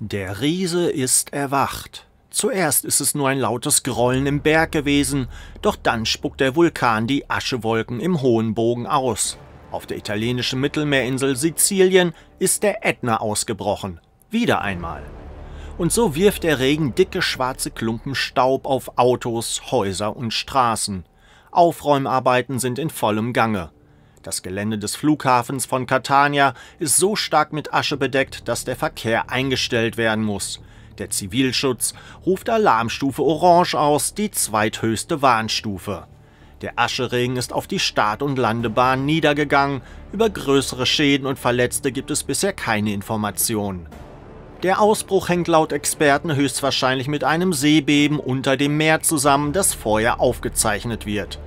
Der Riese ist erwacht. Zuerst ist es nur ein lautes Grollen im Berg gewesen, doch dann spuckt der Vulkan die Aschewolken im hohen Bogen aus. Auf der italienischen Mittelmeerinsel Sizilien ist der Ätna ausgebrochen. Wieder einmal. Und so wirft der Regen dicke schwarze Klumpen Staub auf Autos, Häuser und Straßen. Aufräumarbeiten sind in vollem Gange. Das Gelände des Flughafens von Catania ist so stark mit Asche bedeckt, dass der Verkehr eingestellt werden muss. Der Zivilschutz ruft Alarmstufe Orange aus, die zweithöchste Warnstufe. Der Ascheregen ist auf die Start- und Landebahn niedergegangen. Über größere Schäden und Verletzte gibt es bisher keine Informationen. Der Ausbruch hängt laut Experten höchstwahrscheinlich mit einem Seebeben unter dem Meer zusammen, das vorher aufgezeichnet wird.